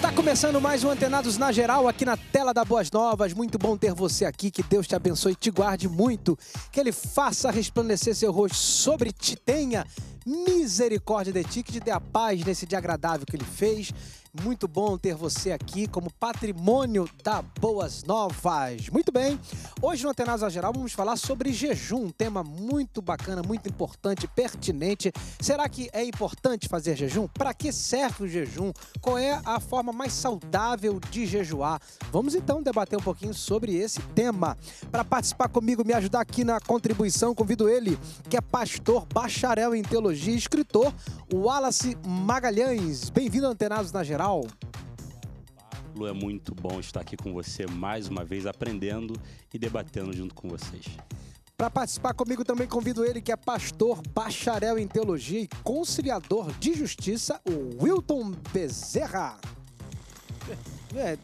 Está começando mais um Antenados na Geral aqui na tela da Boas Novas. Muito bom ter você aqui. Que Deus te abençoe e te guarde muito. Que Ele faça resplandecer seu rosto sobre ti. Tenha misericórdia de ti, que te dê a paz nesse dia agradável que Ele fez muito bom ter você aqui como patrimônio da Boas Novas. Muito bem, hoje no Atenas Geral vamos falar sobre jejum, um tema muito bacana, muito importante, pertinente. Será que é importante fazer jejum? Para que serve o jejum? Qual é a forma mais saudável de jejuar? Vamos então debater um pouquinho sobre esse tema. Para participar comigo, me ajudar aqui na contribuição, convido ele, que é pastor, bacharel em teologia e escritor, Wallace Magalhães. Bem-vindo ao Antenados na Geral geral? Lu, é muito bom estar aqui com você mais uma vez, aprendendo e debatendo junto com vocês. Para participar comigo também convido ele que é pastor, bacharel em teologia e conciliador de justiça, o Wilton Bezerra. É,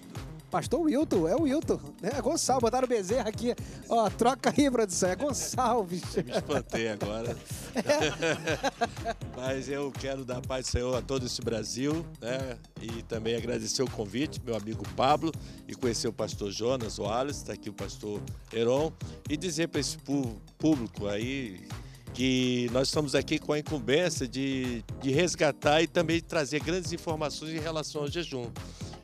Pastor Wilton, é o Wilton. Né? É Gonçalves, botaram o Bezerra aqui. Ó, troca aí, produção. É Gonçalves. Eu me espantei agora. É. Mas eu quero dar paz do Senhor a todo esse Brasil, né? E também agradecer o convite, meu amigo Pablo, e conhecer o pastor Jonas, o está aqui o pastor Heron, e dizer para esse público aí que nós estamos aqui com a incumbência de, de resgatar e também trazer grandes informações em relação ao jejum.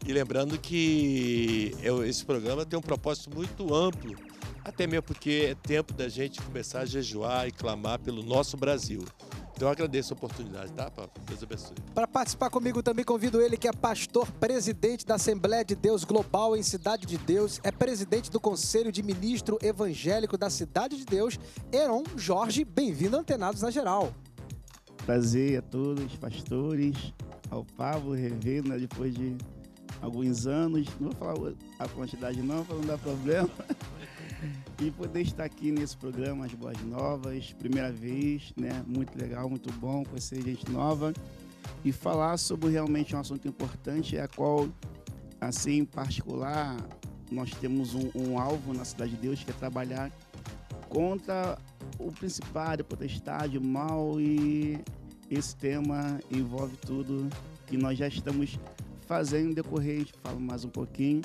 E lembrando que eu, esse programa tem um propósito muito amplo, até mesmo porque é tempo da gente começar a jejuar e clamar pelo nosso Brasil. Então eu agradeço a oportunidade, tá, Deus abençoe. Para participar comigo também convido ele, que é pastor presidente da Assembleia de Deus Global em Cidade de Deus, é presidente do Conselho de Ministro Evangélico da Cidade de Deus, Heron Jorge. Bem-vindo, Antenados na Geral. Prazer a todos, pastores, ao Pablo Revena, depois de alguns anos, não vou falar a quantidade não, para não dar problema, e poder estar aqui nesse programa, As Boas Novas, primeira vez, né? Muito legal, muito bom conhecer gente nova e falar sobre realmente um assunto importante, a é qual, assim, em particular, nós temos um, um alvo na Cidade de Deus, que é trabalhar contra o principado, potestade, o mal e esse tema envolve tudo que nós já estamos fazer decorrente, decorrer, a gente fala mais um pouquinho.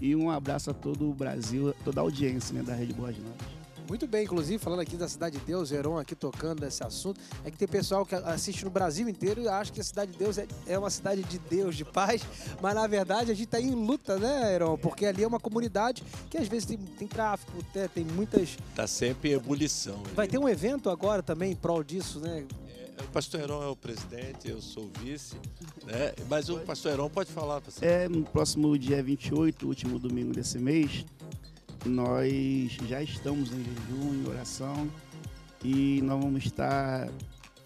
E um abraço a todo o Brasil, toda a audiência né, da Rede Boas Novas. Muito bem, inclusive, falando aqui da Cidade de Deus, Heron aqui tocando nesse assunto, é que tem pessoal que assiste no Brasil inteiro e acha que a Cidade de Deus é, é uma cidade de Deus, de paz, mas na verdade a gente está em luta, né, Heron? Porque ali é uma comunidade que às vezes tem, tem tráfico, tem, né, tem muitas... Tá sempre em ebulição. Ali. Vai né? ter um evento agora também em prol disso, né? É, o pastor Heron é o presidente, eu sou o vice, né? mas o pastor Heron pode falar. você. É, no próximo dia 28, último domingo desse mês, nós já estamos em jejum, em oração, e nós vamos estar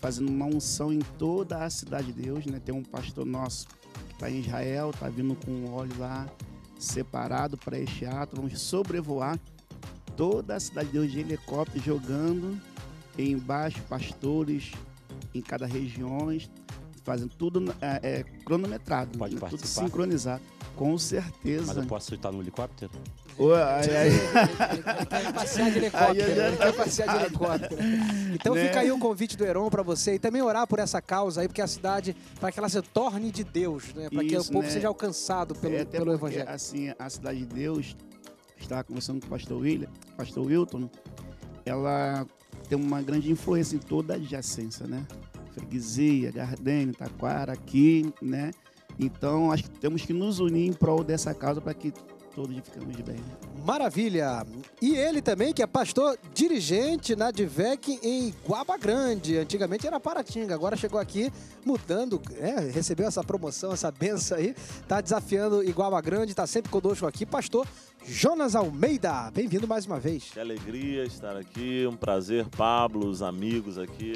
fazendo uma unção em toda a cidade de Deus, né? Tem um pastor nosso que está em Israel, está vindo com óleo lá, separado para este ato, vamos sobrevoar toda a cidade de Deus de helicóptero, jogando embaixo pastores, em cada região, fazem tudo é, é, cronometrado, Pode né? tudo sincronizado. Com certeza. Mas eu posso estar no helicóptero? Ué, aí, aí. passear de helicóptero. Aí, aí, passear de helicóptero. Então né? fica aí o convite do Heron para você e também orar por essa causa aí, porque a cidade, para que ela se torne de Deus, né? Para que o povo né? seja alcançado pelo, é, pelo porque, Evangelho. Assim, a cidade de Deus, estava conversando com o pastor William, pastor Wilton, ela tem uma grande influência em toda a adjacência, né? Freguesia, Gardênia, Taquara, aqui, né? Então, acho que temos que nos unir em prol dessa causa para que todos ficamos bem. Maravilha! E ele também, que é pastor dirigente na DIVEC em Guaba Grande. Antigamente era Paratinga, agora chegou aqui mudando, é, recebeu essa promoção, essa benção aí. está desafiando Iguaba Grande, está sempre conosco aqui. Pastor Jonas Almeida, bem-vindo mais uma vez. Que alegria estar aqui, um prazer, Pablo, os amigos aqui.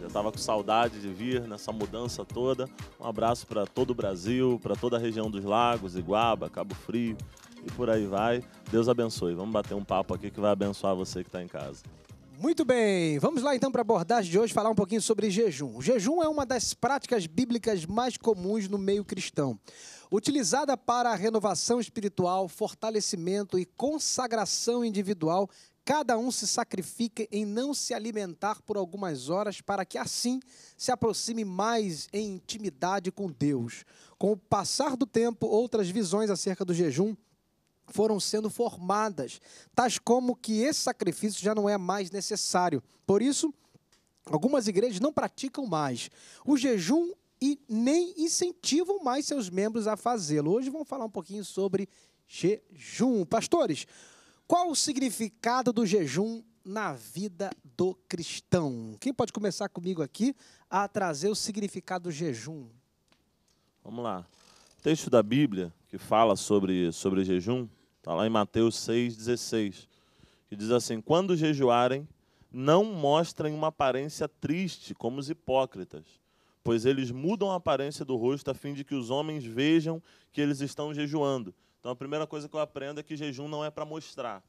Já estava com saudade de vir nessa mudança toda. Um abraço para todo o Brasil, para toda a região dos lagos, Iguaba, Cabo Frio e por aí vai. Deus abençoe. Vamos bater um papo aqui que vai abençoar você que está em casa. Muito bem, vamos lá então para a abordagem de hoje falar um pouquinho sobre jejum. O jejum é uma das práticas bíblicas mais comuns no meio cristão, utilizada para a renovação espiritual, fortalecimento e consagração individual. Cada um se sacrifica em não se alimentar por algumas horas para que assim se aproxime mais em intimidade com Deus. Com o passar do tempo, outras visões acerca do jejum foram sendo formadas, tais como que esse sacrifício já não é mais necessário. Por isso, algumas igrejas não praticam mais o jejum e nem incentivam mais seus membros a fazê-lo. Hoje vamos falar um pouquinho sobre jejum. Pastores, qual o significado do jejum na vida do cristão? Quem pode começar comigo aqui a trazer o significado do jejum? Vamos lá. O texto da Bíblia que fala sobre, sobre jejum Está lá em Mateus 6,16. Que diz assim: Quando jejuarem, não mostrem uma aparência triste como os hipócritas, pois eles mudam a aparência do rosto a fim de que os homens vejam que eles estão jejuando. Então a primeira coisa que eu aprendo é que jejum não é para mostrar.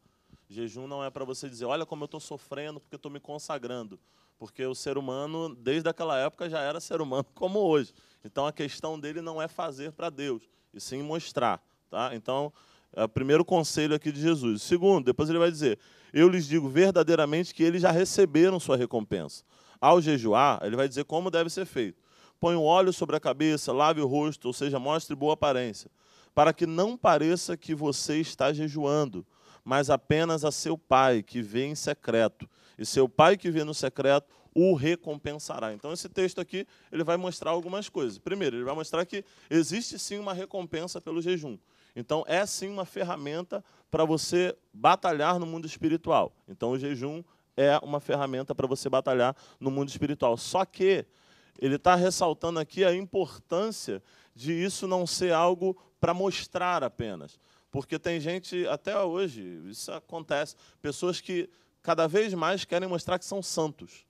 Jejum não é para você dizer, olha como eu estou sofrendo porque estou me consagrando. Porque o ser humano, desde aquela época, já era ser humano como hoje. Então a questão dele não é fazer para Deus, e sim mostrar. Tá? Então é o primeiro conselho aqui de Jesus. Segundo, depois ele vai dizer: Eu lhes digo verdadeiramente que eles já receberam sua recompensa. Ao jejuar, ele vai dizer como deve ser feito: Põe o óleo sobre a cabeça, lave o rosto, ou seja, mostre boa aparência, para que não pareça que você está jejuando, mas apenas a seu pai que vê em secreto. E seu pai que vê no secreto o recompensará. Então esse texto aqui, ele vai mostrar algumas coisas. Primeiro, ele vai mostrar que existe sim uma recompensa pelo jejum. Então, é sim uma ferramenta para você batalhar no mundo espiritual. Então, o jejum é uma ferramenta para você batalhar no mundo espiritual. Só que ele está ressaltando aqui a importância de isso não ser algo para mostrar apenas. Porque tem gente, até hoje, isso acontece, pessoas que cada vez mais querem mostrar que são santos.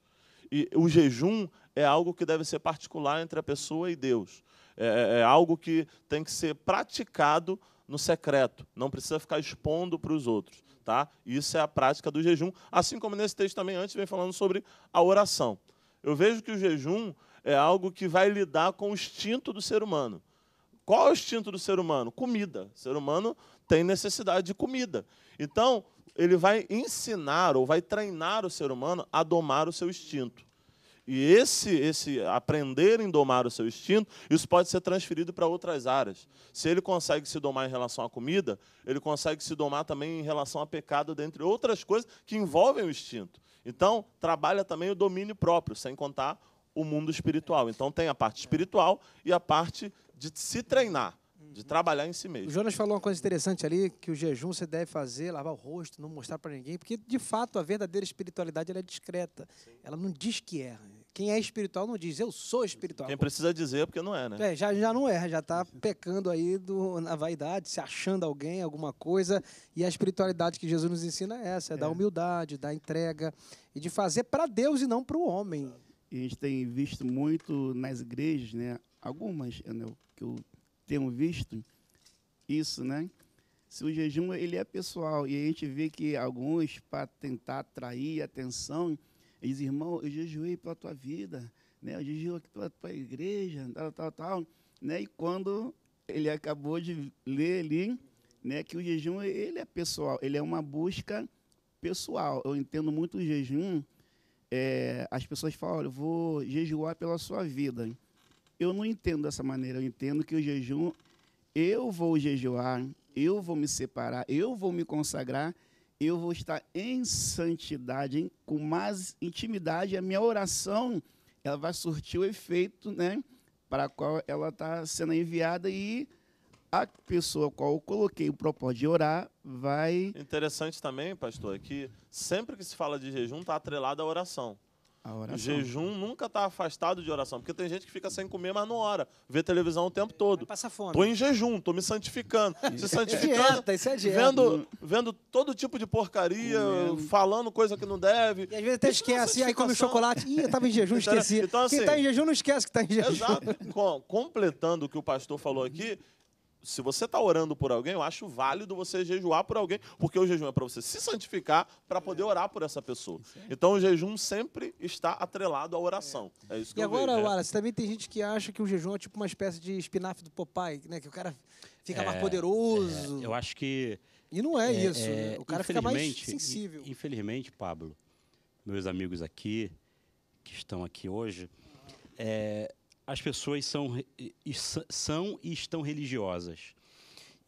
E o jejum é algo que deve ser particular entre a pessoa e Deus. É, é, é algo que tem que ser praticado no secreto, não precisa ficar expondo para os outros. Tá? Isso é a prática do jejum, assim como nesse texto também antes vem falando sobre a oração. Eu vejo que o jejum é algo que vai lidar com o instinto do ser humano. Qual é o instinto do ser humano? Comida. O ser humano tem necessidade de comida. Então, ele vai ensinar ou vai treinar o ser humano a domar o seu instinto. E esse, esse aprender em domar o seu instinto, isso pode ser transferido para outras áreas. Se ele consegue se domar em relação à comida, ele consegue se domar também em relação a pecado, dentre outras coisas que envolvem o instinto. Então, trabalha também o domínio próprio, sem contar o mundo espiritual. Então, tem a parte espiritual e a parte de se treinar, de trabalhar em si mesmo. O Jonas falou uma coisa interessante ali, que o jejum você deve fazer, lavar o rosto, não mostrar para ninguém, porque, de fato, a verdadeira espiritualidade é discreta. Sim. Ela não diz que erra. Quem é espiritual não diz, eu sou espiritual. Quem precisa dizer é porque não é, né? É, já, já não é, já está pecando aí do, na vaidade, se achando alguém, alguma coisa. E a espiritualidade que Jesus nos ensina é essa, é, é. da humildade, da entrega e de fazer para Deus e não para o homem. E a gente tem visto muito nas igrejas, né? Algumas né, que eu tenho visto isso, né? Se o jejum ele é pessoal e a gente vê que alguns para tentar atrair atenção ele diz, irmão, eu jejuei pela tua vida, né? eu jejuei pela tua igreja, tal, tal, tal. Né? E quando ele acabou de ler ali, né, que o jejum ele é pessoal, ele é uma busca pessoal. Eu entendo muito o jejum, é, as pessoas falam, olha, eu vou jejuar pela sua vida. Eu não entendo dessa maneira, eu entendo que o jejum, eu vou jejuar, eu vou me separar, eu vou me consagrar eu vou estar em santidade, hein? com mais intimidade. A minha oração ela vai surtir o efeito né, para a qual ela está sendo enviada e a pessoa a qual eu coloquei o propósito de orar vai. Interessante também, pastor, é que sempre que se fala de jejum está atrelado à oração. Jejum nunca está afastado de oração, porque tem gente que fica sem comer, mas não ora. Vê televisão o tempo todo. Vai fome. Tô em jejum, tô me santificando. É se santificando. É dieta, isso é dieta. Vendo, hum. vendo todo tipo de porcaria, hum. falando coisa que não deve. E às vezes até isso é esquece, aí come chocolate. Ih, eu tava em jejum, então, esqueci. Então, tá assim, Quem está em jejum não esquece que está em jejum. Exato. Com, completando o que o pastor falou aqui, se você está orando por alguém, eu acho válido você jejuar por alguém, porque o jejum é para você se santificar para poder é. orar por essa pessoa. Então o jejum sempre está atrelado à oração. É, é isso que e eu agora, vejo, é. Wallace, também tem gente que acha que o jejum é tipo uma espécie de espinafre do Popeye, né? Que o cara fica é, mais poderoso. É, eu acho que. E não é, isso. Né? o cara fica mais sensível. Infelizmente, Pablo, meus amigos aqui que estão aqui hoje, é, as pessoas são, são e estão religiosas.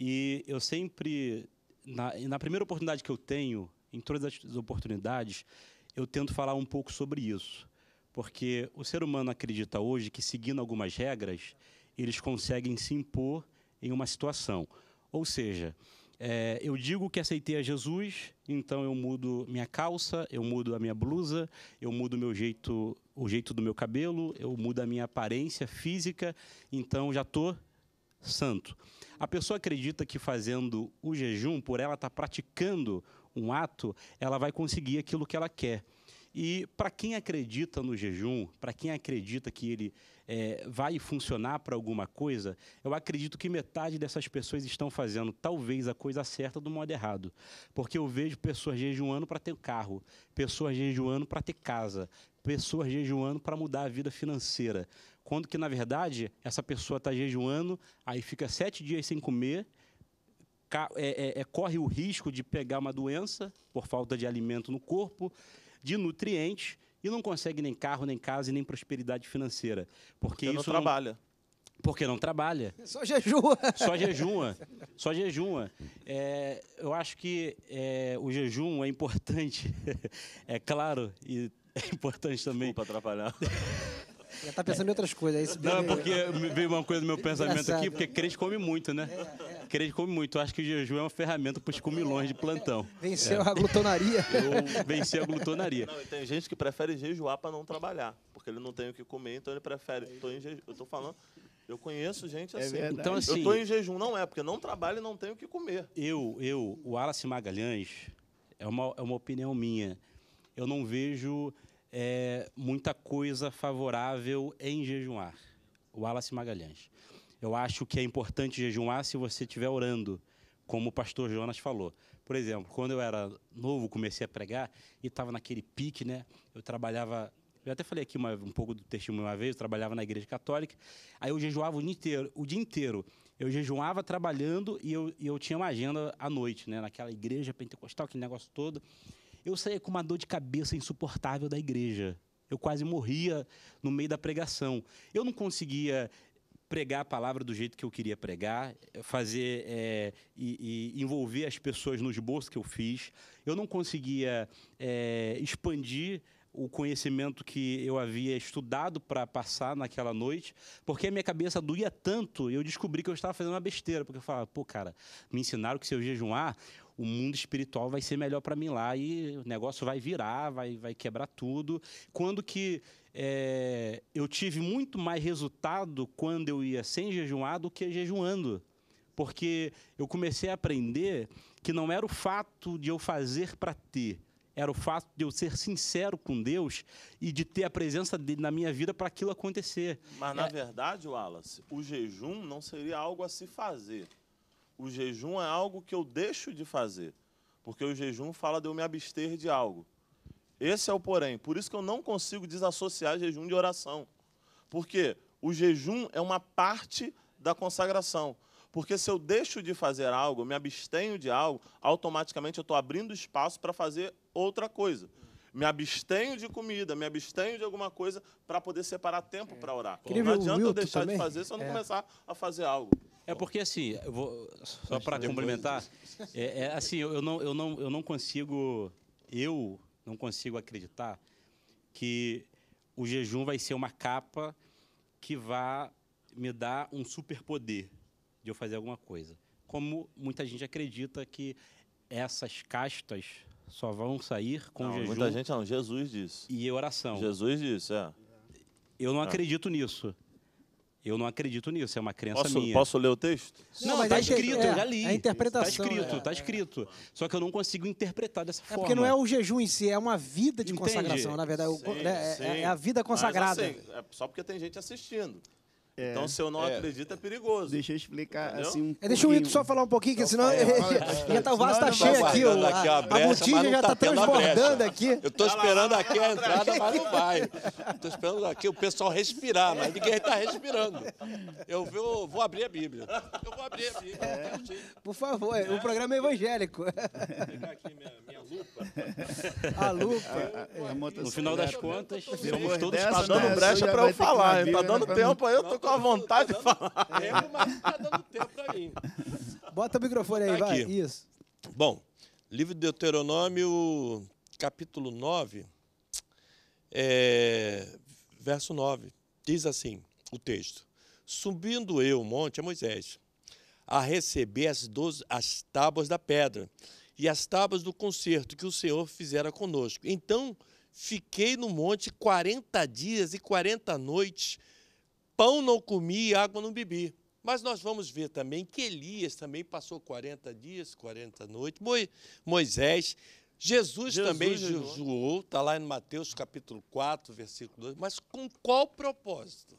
E eu sempre, na, na primeira oportunidade que eu tenho, em todas as oportunidades, eu tento falar um pouco sobre isso. Porque o ser humano acredita hoje que, seguindo algumas regras, eles conseguem se impor em uma situação. Ou seja, é, eu digo que aceitei a Jesus, então eu mudo minha calça, eu mudo a minha blusa, eu mudo meu jeito, o jeito do meu cabelo, eu mudo a minha aparência física, então já tô santo. A pessoa acredita que fazendo o jejum, por ela estar tá praticando um ato, ela vai conseguir aquilo que ela quer. E para quem acredita no jejum, para quem acredita que ele é, vai funcionar para alguma coisa, eu acredito que metade dessas pessoas estão fazendo talvez a coisa certa do modo errado. Porque eu vejo pessoas jejuando para ter carro, pessoas jejuando para ter casa, pessoas jejuando para mudar a vida financeira. Quando que, na verdade, essa pessoa está jejuando, aí fica sete dias sem comer, é, é, é, corre o risco de pegar uma doença por falta de alimento no corpo, de nutrientes e não consegue nem carro, nem casa e nem prosperidade financeira. Porque, porque isso não trabalha. Não... Porque não trabalha. É só jejua. Só jejua. Só jejua. É, eu acho que é, o jejum é importante, é claro, e é importante também. para atrapalhar. Já está pensando é. em outras coisas. É não, é porque veio uma coisa no meu pensamento Engraçado. aqui, porque crente come muito, né? É. Crede come muito. Eu acho que o jejum é uma ferramenta para os comilões de plantão. Venceu é. a glutonaria. Eu venci a glutonaria. Não, tem gente que prefere jejuar para não trabalhar, porque ele não tem o que comer, então ele prefere. Tô em jeju... Eu estou falando. Eu conheço gente é assim. É então, assim. Eu estou em jejum, não é, porque não trabalho e não tenho o que comer. Eu, eu, o Alice Magalhães, é uma, é uma opinião minha. Eu não vejo é, muita coisa favorável em jejuar. O Alice Magalhães. Eu acho que é importante jejuar se você estiver orando, como o pastor Jonas falou. Por exemplo, quando eu era novo, comecei a pregar e estava naquele pique, né? Eu trabalhava eu até falei aqui uma, um pouco do testemunho uma vez, eu trabalhava na igreja católica, aí eu jejuava o dia inteiro, o dia inteiro. Eu jejuava trabalhando e eu, e eu tinha uma agenda à noite, né? Naquela igreja pentecostal, aquele negócio todo. Eu saía com uma dor de cabeça insuportável da igreja. Eu quase morria no meio da pregação. Eu não conseguia pregar a palavra do jeito que eu queria pregar, fazer é, e, e, envolver as pessoas no esboço que eu fiz. Eu não conseguia é, expandir o conhecimento que eu havia estudado para passar naquela noite, porque a minha cabeça doía tanto, eu descobri que eu estava fazendo uma besteira, porque eu falava, pô, cara, me ensinaram que se eu jejuar, o mundo espiritual vai ser melhor para mim lá e o negócio vai virar, vai, vai quebrar tudo. Quando que é, eu tive muito mais resultado quando eu ia sem jejuar do que jejuando. Porque eu comecei a aprender que não era o fato de eu fazer para ter, era o fato de eu ser sincero com Deus e de ter a presença dele na minha vida para aquilo acontecer. Mas, na é... verdade, Wallace, o jejum não seria algo a se fazer. O jejum é algo que eu deixo de fazer. Porque o jejum fala de eu me abster de algo. Esse é o porém. Por isso que eu não consigo desassociar jejum de oração. Porque o jejum é uma parte da consagração. Porque se eu deixo de fazer algo, me abstenho de algo, automaticamente eu estou abrindo espaço para fazer outra coisa. Me abstenho de comida, me abstenho de alguma coisa para poder separar tempo é. para orar. Queria não adianta eu deixar também. de fazer se eu não é. começar a fazer algo. É porque assim, vou, só para complementar, é, é, assim eu não, eu não, eu não consigo eu não consigo acreditar que o jejum vai ser uma capa que vá me dar um superpoder de eu fazer alguma coisa. Como muita gente acredita que essas castas só vão sair com não, jejum. Muita gente não, Jesus disse. E oração. Jesus disse, é. Eu não é. acredito nisso. Eu não acredito nisso, é uma crença posso, minha. Posso ler o texto? Não, não tá é escrito, é, já li. É a interpretação. Tá escrito, é, tá escrito. Só que eu não consigo interpretar dessa forma. É porque não é o jejum em si, é uma vida de Entendi. consagração, na verdade. É sim, é, é, é a vida consagrada. Mas, assim, só porque tem gente assistindo. É. Então, se eu não é. acredito, é perigoso. Deixa eu explicar Entendeu? assim um é, Deixa o Ito só falar um pouquinho, que então, senão tá, já tá, o vaso está cheio aqui. O, a, a, a botija já tá transbordando tá aqui. Eu estou esperando aqui a entrada, mas não vai. Estou esperando aqui o pessoal respirar, mas ninguém está respirando. Eu vou, vou abrir a Bíblia. Eu vou abrir a Bíblia. É. Por favor, é, o programa é evangélico. Vou pegar aqui minha, minha lupa. A lupa. A, tá no final das contas, somos todos dando brecha para eu falar. Está né, dando tempo aí, eu tô tô à vontade de falar. Tá Bota o microfone aí, tá vai. Isso. Bom, livro de Deuteronômio, capítulo 9, é, verso 9. Diz assim o texto: Subindo eu o monte, a é Moisés, a receber as, doze, as tábuas da pedra e as tábuas do concerto que o Senhor fizera conosco. Então fiquei no monte 40 dias e 40 noites pão não comi e água não bebi. Mas nós vamos ver também que Elias também passou 40 dias, 40 noites, Moisés, Jesus, Jesus também jejuou, está lá em Mateus capítulo 4, versículo 2, mas com qual propósito?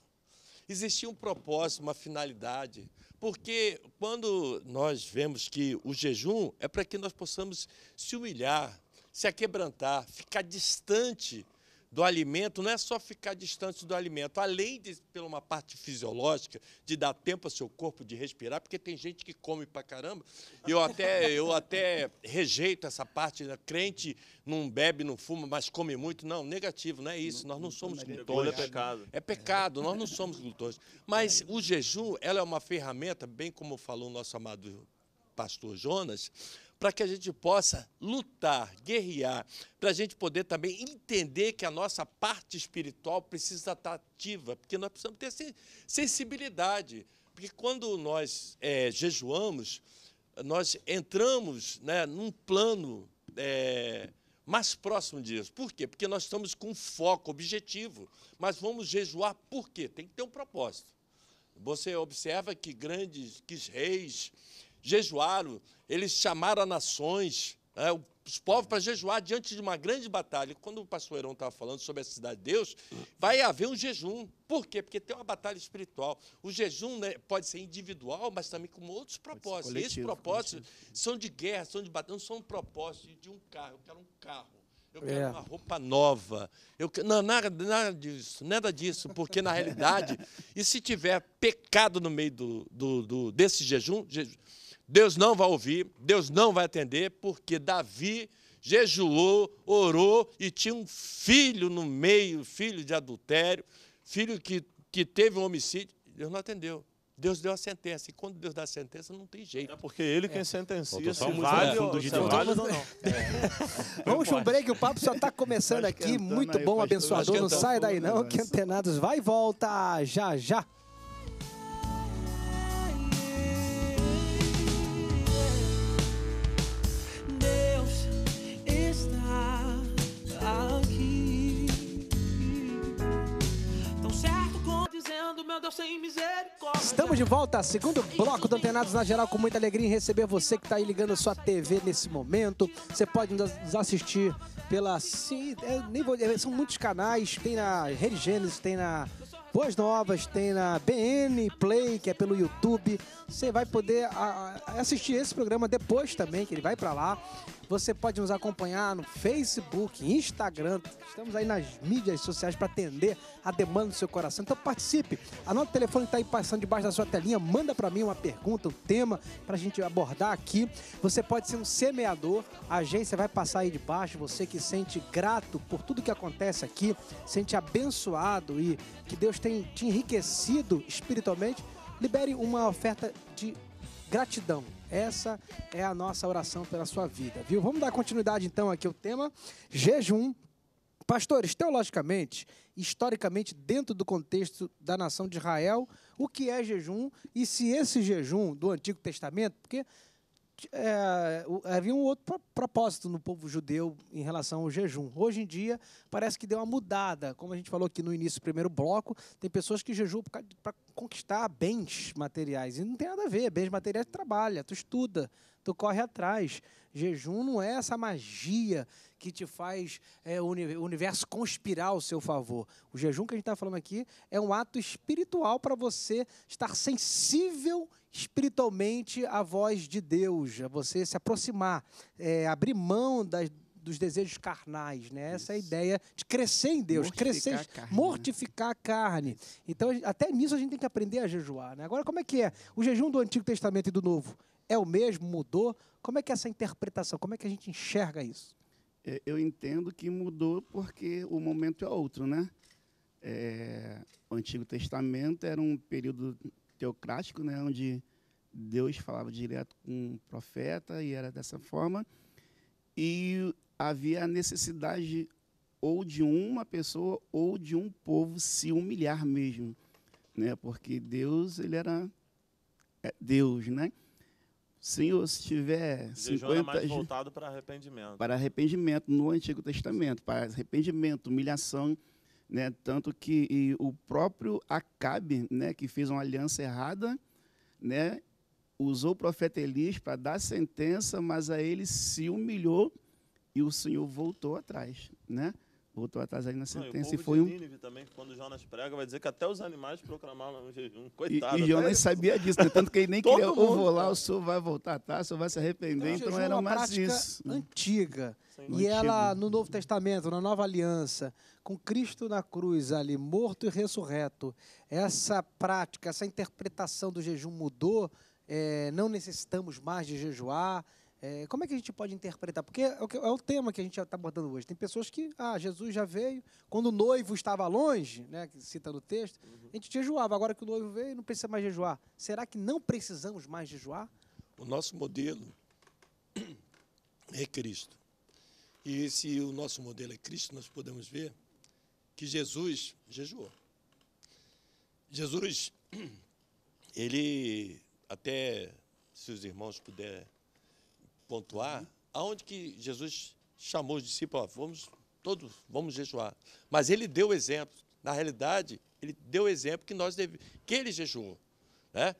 Existia um propósito, uma finalidade, porque quando nós vemos que o jejum é para que nós possamos se humilhar, se aquebrantar, ficar distante do alimento não é só ficar distante do alimento, além de pela uma parte fisiológica de dar tempo ao seu corpo de respirar, porque tem gente que come pra caramba. Eu até eu até rejeito essa parte né? crente não bebe, não fuma, mas come muito. Não, negativo, não é isso. nós não somos é glutões. É pecado. É pecado, nós não somos glutões. Mas o jejum, ela é uma ferramenta, bem como falou o nosso amado pastor Jonas, para que a gente possa lutar, guerrear, para a gente poder também entender que a nossa parte espiritual precisa estar tá ativa, porque nós precisamos ter sensibilidade. Porque quando nós é, jejuamos, nós entramos né, num plano é, mais próximo disso. Por quê? Porque nós estamos com foco, objetivo. Mas vamos jejuar por quê? Tem que ter um propósito. Você observa que grandes que reis, jejuaram, eles chamaram nações, né, os povos para jejuar diante de uma grande batalha. Quando o pastor Heron estava falando sobre a cidade de Deus, vai haver um jejum. Por quê? Porque tem uma batalha espiritual. O jejum né, pode ser individual, mas também com outros propósitos. Coletivo, Esses propósitos coletivo. são de guerra, são de batalha, não são propósitos de um carro. Eu quero um carro. Eu quero é. uma roupa nova. Eu, não, nada, nada disso, nada disso, porque na realidade, e se tiver pecado no meio do, do, do desse jejum, jejum Deus não vai ouvir, Deus não vai atender, porque Davi jejuou, orou e tinha um filho no meio, filho de adultério, filho que, que teve um homicídio. Deus não atendeu. Deus deu a sentença. E quando Deus dá a sentença, não tem jeito. É porque ele é. quem sentencia. Se vale ou não. não. É. Vamos para um break. O papo só está começando aqui. Muito bom, abençoador. Não tá sai daí não, que Antenados vai e volta já já. chorando, meu Deus, sem misericórdia. Estamos de volta, segundo bloco do Antenados na Geral, com muita alegria em receber você que está aí ligando sua TV nesse momento. Você pode nos assistir pela... É, é, são muitos canais, tem na Rede Gênesis, tem na Boas novas tem na BN Play, que é pelo YouTube. Você vai poder a, a assistir esse programa depois também, que ele vai para lá. Você pode nos acompanhar no Facebook, Instagram. Estamos aí nas mídias sociais para atender a demanda do seu coração. Então participe. Anota o telefone que está aí passando debaixo da sua telinha. Manda para mim uma pergunta, um tema para a gente abordar aqui. Você pode ser um semeador. A agência vai passar aí debaixo. Você que sente grato por tudo que acontece aqui, sente abençoado e que Deus tem te enriquecido espiritualmente, libere uma oferta de gratidão essa é a nossa oração pela sua vida, viu? Vamos dar continuidade então aqui ao tema jejum. Pastores, teologicamente, historicamente, dentro do contexto da nação de Israel, o que é jejum e se esse jejum do Antigo Testamento, porque é, havia um outro propósito no povo judeu em relação ao jejum. Hoje em dia, parece que deu uma mudada. Como a gente falou aqui no início do primeiro bloco, tem pessoas que jejuam para conquistar bens materiais. E não tem nada a ver. Bens materiais, tu trabalha, tu estuda, tu corre atrás. Jejum não é essa magia que te faz é, o universo conspirar ao seu favor. O jejum que a gente está falando aqui é um ato espiritual para você estar sensível a espiritualmente a voz de Deus, a você se aproximar, é, abrir mão das, dos desejos carnais, né? Essa é a ideia de crescer em Deus, mortificar crescer, a carne, né? mortificar né? a carne. Então, até nisso a gente tem que aprender a jejuar, né? Agora, como é que é? O jejum do Antigo Testamento e do Novo é o mesmo? Mudou? Como é que é essa interpretação? Como é que a gente enxerga isso? É, eu entendo que mudou porque o momento é outro, né? É, o Antigo Testamento era um período teocrático, né, onde Deus falava direto com o profeta e era dessa forma. E havia a necessidade ou de uma pessoa ou de um povo se humilhar mesmo, né? Porque Deus, ele era é, Deus, né? Senhor, se tiver 50 é mais voltado para arrependimento. Para arrependimento no Antigo Testamento, para arrependimento, humilhação. Né? Tanto que o próprio Acabe, né, que fez uma aliança errada, né, usou o profeta Elias para dar sentença, mas a ele se humilhou e o Senhor voltou atrás. Né? Voltou atrás ali na sentença. Não, e, e foi de Nínive um. também, quando Jonas prega, vai dizer que até os animais proclamavam. um jejum. Coitado. E, e né? Jonas sabia disso, né? tanto que ele nem queria. ou vou lá, o senhor vai voltar atrás, o senhor vai se arrepender. Então, então era uma mais isso. Hum. antiga. Sim. E ela, no Novo Testamento, na Nova Aliança, com Cristo na cruz ali, morto e ressurreto, essa prática, essa interpretação do jejum mudou. É, não necessitamos mais de jejuar. É, como é que a gente pode interpretar? Porque é o, que, é o tema que a gente está abordando hoje. Tem pessoas que, ah, Jesus já veio, quando o noivo estava longe, né, que cita no texto, uhum. a gente jejuava, agora que o noivo veio, não precisa mais jejuar. Será que não precisamos mais jejuar? O nosso modelo é Cristo. E se o nosso modelo é Cristo, nós podemos ver que Jesus jejuou. Jesus, ele até se os irmãos puderem pontuar uhum. aonde que Jesus chamou os discípulos, vamos todos, vamos jejuar. Mas ele deu exemplo. Na realidade, ele deu exemplo que nós deve, que ele jejuou, né?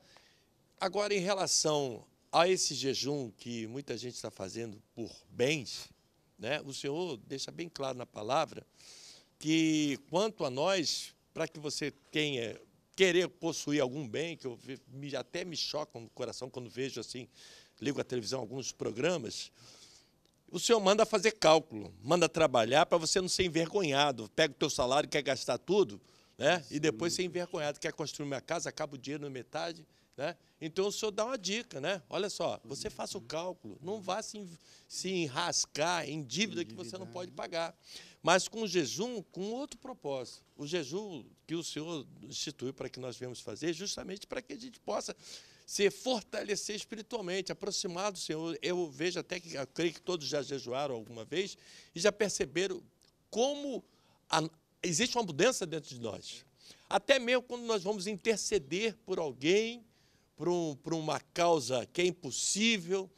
Agora, em relação a esse jejum que muita gente está fazendo por bens, né? O Senhor deixa bem claro na palavra que quanto a nós, para que você tenha querer possuir algum bem, que eu até me choca no coração quando vejo assim ligo a televisão, alguns programas, o senhor manda fazer cálculo, manda trabalhar para você não ser envergonhado. Pega o teu salário, quer gastar tudo, né? e depois ser envergonhado, quer construir uma casa, acaba o dinheiro na metade. Né? Então o senhor dá uma dica, né? Olha só, você uhum. faça o cálculo, não vá se, se enrascar em dívida que você não pode pagar. Mas com o jejum, com outro propósito. O jejum que o senhor instituiu para que nós viemos fazer, justamente para que a gente possa se fortalecer espiritualmente, aproximar do Senhor. Eu vejo até que, eu creio que todos já jejuaram alguma vez e já perceberam como a, existe uma mudança dentro de nós. Até mesmo quando nós vamos interceder por alguém, por, um, por uma causa que é impossível.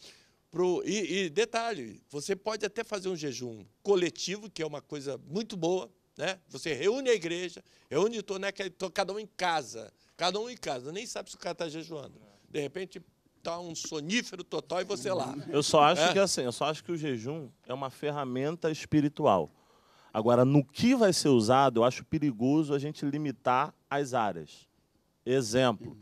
e, e detalhe, você pode até fazer um jejum coletivo, que é uma coisa muito boa, né? Você reúne a igreja, reúne todo, né? Cada um em casa, cada um em casa, nem sabe se o cara está jejuando de repente tá um sonífero total e você lá. Eu só acho é? que assim, eu só acho que o jejum é uma ferramenta espiritual. Agora, no que vai ser usado, eu acho perigoso a gente limitar as áreas. Exemplo,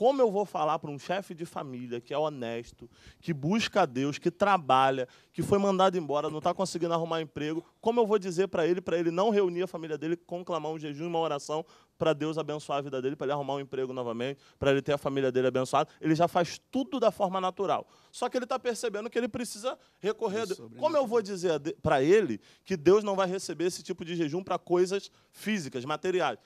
como eu vou falar para um chefe de família que é honesto, que busca a Deus, que trabalha, que foi mandado embora, não está conseguindo arrumar emprego, como eu vou dizer para ele, para ele não reunir a família dele, conclamar um jejum e uma oração para Deus abençoar a vida dele, para ele arrumar um emprego novamente, para ele ter a família dele abençoada? Ele já faz tudo da forma natural. Só que ele está percebendo que ele precisa recorrer a Deus. Como eu vou dizer para ele que Deus não vai receber esse tipo de jejum para coisas físicas, materiais?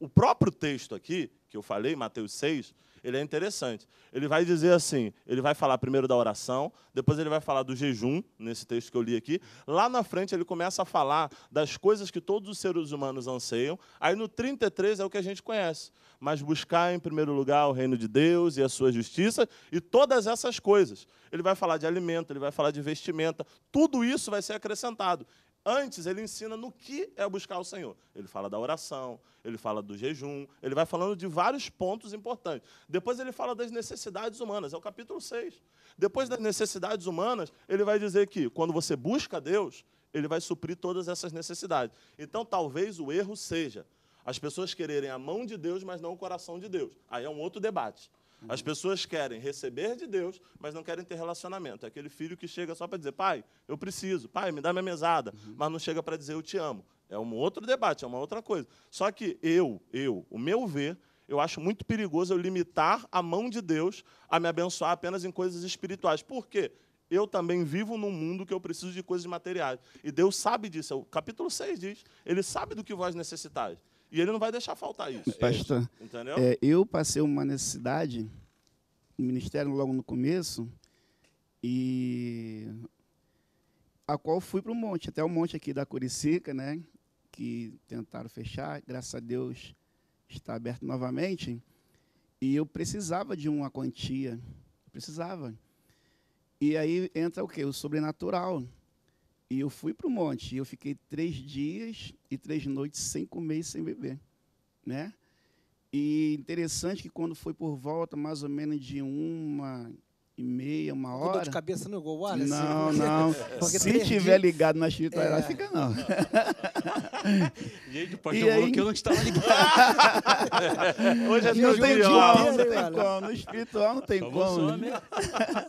O próprio texto aqui que eu falei, Mateus 6, ele é interessante. Ele vai dizer assim: ele vai falar primeiro da oração, depois ele vai falar do jejum, nesse texto que eu li aqui. Lá na frente, ele começa a falar das coisas que todos os seres humanos anseiam. Aí no 33 é o que a gente conhece. Mas buscar em primeiro lugar o reino de Deus e a sua justiça e todas essas coisas. Ele vai falar de alimento, ele vai falar de vestimenta, tudo isso vai ser acrescentado. Antes, ele ensina no que é buscar o Senhor. Ele fala da oração, ele fala do jejum, ele vai falando de vários pontos importantes. Depois, ele fala das necessidades humanas, é o capítulo 6. Depois das necessidades humanas, ele vai dizer que quando você busca Deus, ele vai suprir todas essas necessidades. Então, talvez o erro seja as pessoas quererem a mão de Deus, mas não o coração de Deus. Aí é um outro debate. Uhum. As pessoas querem receber de Deus, mas não querem ter relacionamento. É aquele filho que chega só para dizer, pai, eu preciso, pai, me dá minha mesada, uhum. mas não chega para dizer, eu te amo. É um outro debate, é uma outra coisa. Só que eu, eu, o meu ver, eu acho muito perigoso eu limitar a mão de Deus a me abençoar apenas em coisas espirituais. Por quê? eu também vivo num mundo que eu preciso de coisas materiais. E Deus sabe disso. O capítulo 6 diz: Ele sabe do que vós necessitais. E ele não vai deixar faltar isso. Pastor, Entendeu? É, eu passei uma necessidade no ministério logo no começo, e a qual fui para o monte, até o monte aqui da Curicica, né? Que tentaram fechar, graças a Deus está aberto novamente. E eu precisava de uma quantia, precisava. E aí entra o quê? O sobrenatural. E eu fui para o monte, e eu fiquei três dias e três noites sem comer e sem beber. Né? E interessante que quando foi por volta, mais ou menos de uma e meia, uma hora. Com dor de cabeça no gol, Wallace? Assim, não, não. Se tiver ligado na espiritualidade, é. fica não. Gente, o pastor falou que eu não estava ligado. Hoje é não tem como, não tem como. Né, no espiritual não tem como. Né? Né?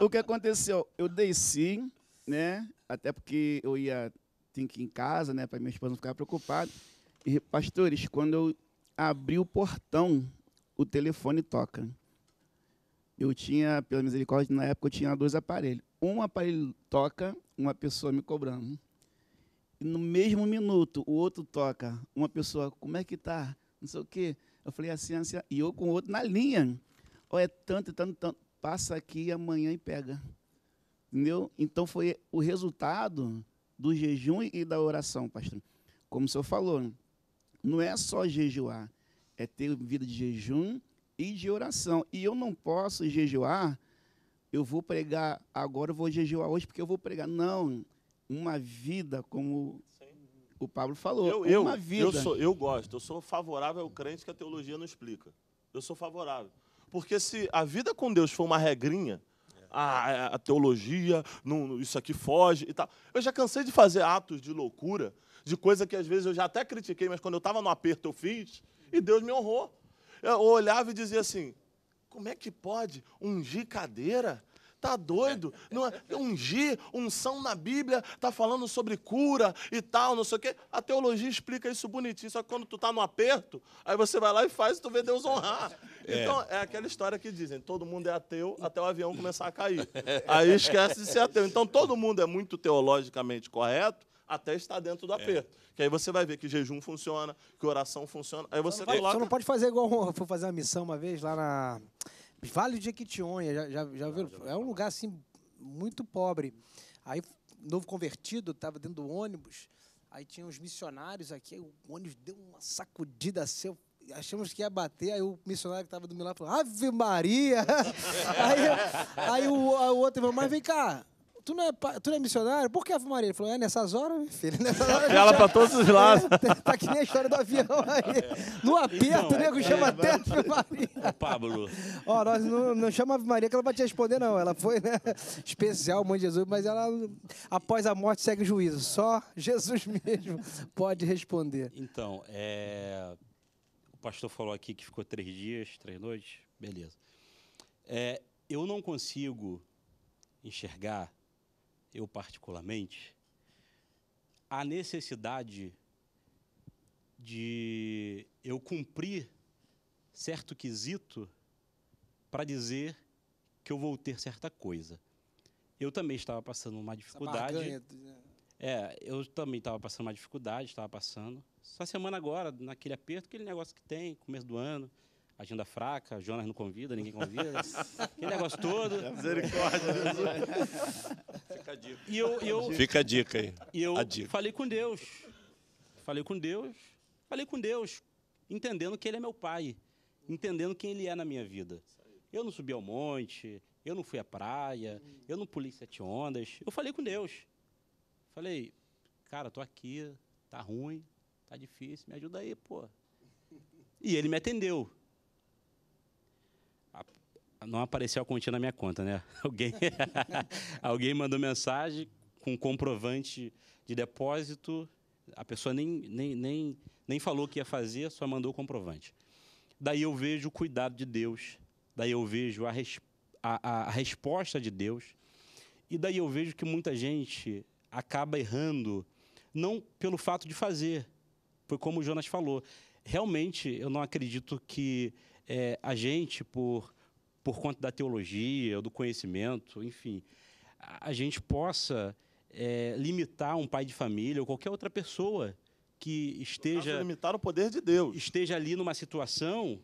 o que aconteceu? Eu desci, né? Até porque eu ia ter que ir em casa, né? Para minha esposa não ficar preocupada. E, pastores, quando eu abri o portão, o telefone toca. Eu tinha, pela misericórdia, na época eu tinha dois aparelhos. Um aparelho toca, uma pessoa me cobrando. E no mesmo minuto, o outro toca, uma pessoa, como é que tá? Não sei o quê. Eu falei assim, assim e eu com o outro na linha. ou é tanto, tanto, tanto. Passa aqui amanhã e pega. Entendeu? Então foi o resultado do jejum e da oração, pastor. Como o senhor falou, não é só jejuar, é ter vida de jejum e de oração. E eu não posso jejuar, eu vou pregar agora, eu vou jejuar hoje porque eu vou pregar. Não, uma vida como o Pablo falou, eu, eu, uma vida. Eu, sou, eu gosto, eu sou favorável ao crente que a teologia não explica. Eu sou favorável. Porque se a vida com Deus for uma regrinha, a teologia, não, isso aqui foge e tal. Eu já cansei de fazer atos de loucura, de coisa que às vezes eu já até critiquei, mas quando eu estava no aperto eu fiz, e Deus me honrou. Eu olhava e dizia assim: como é que pode ungir cadeira? Tá doido? Não, é? ungir, unção na Bíblia, tá falando sobre cura e tal, não sei o quê. A teologia explica isso bonitinho, só que quando tu tá no aperto, aí você vai lá e faz e tu vê Deus honrar. É. Então, é aquela história que dizem, todo mundo é ateu até o avião começar a cair. Aí esquece de ser ateu. Então, todo mundo é muito teologicamente correto, até estar dentro do é. aperto. É. Que aí você vai ver que jejum funciona, que oração funciona. Aí você, você não pode, Você não pode fazer igual eu fui fazer uma missão uma vez lá na Vale de Equitionha, já, já, já, ah, É um lugar assim muito pobre. Aí, novo convertido, estava dentro do ônibus, aí tinha uns missionários aqui, o ônibus deu uma sacudida seu. Assim, achamos que ia bater, aí o missionário que estava do meu lado falou, Ave Maria! aí, aí o, o outro falou, mas vem cá, tu não, é, tu não é missionário? Por que Ave Maria? Ele falou, é nessas horas, meu filho. Nessas horas Ela para todos os é, lados. Tá, tá que nem a história do avião aí. É. No aperto, o é nego chama até Ave Maria. Pablo. Ó, nós não, não chama Ave Maria que ela vai te responder, não. Ela foi, né, especial, mãe de Jesus, mas ela, após a morte, segue o juízo. Só Jesus mesmo pode responder. Então, é... O pastor falou aqui que ficou três dias, três noites. Beleza. É, eu não consigo enxergar eu particularmente, a necessidade de eu cumprir certo quesito para dizer que eu vou ter certa coisa. Eu também estava passando uma dificuldade. É, eu também estava passando uma dificuldade, estava passando. Essa semana agora, naquele aperto, aquele negócio que tem, começo do ano agenda fraca, Jonas não convida, ninguém convida. aquele negócio todo. É misericórdia, né? Fica a dica. E eu, eu, Fica a dica aí. E eu dica. falei com Deus. Falei com Deus. Falei com Deus, entendendo que ele é meu pai, entendendo quem ele é na minha vida. Eu não subi ao monte, eu não fui à praia, eu não pulei sete ondas. Eu falei com Deus. Falei, cara, tô aqui, tá ruim, tá difícil, me ajuda aí, pô. E ele me atendeu não apareceu a quantia na minha conta, né? Alguém, alguém mandou mensagem com comprovante de depósito, a pessoa nem, nem, nem, nem falou que ia fazer, só mandou o comprovante. Daí eu vejo o cuidado de Deus, daí eu vejo a, res, a, a resposta de Deus, e daí eu vejo que muita gente acaba errando, não pelo fato de fazer, foi como o Jonas falou. Realmente, eu não acredito que é, a gente, por por conta da teologia, ou do conhecimento, enfim, a, gente possa é, limitar um pai de família ou qualquer outra pessoa que esteja caso, limitar o poder de Deus, esteja ali numa situação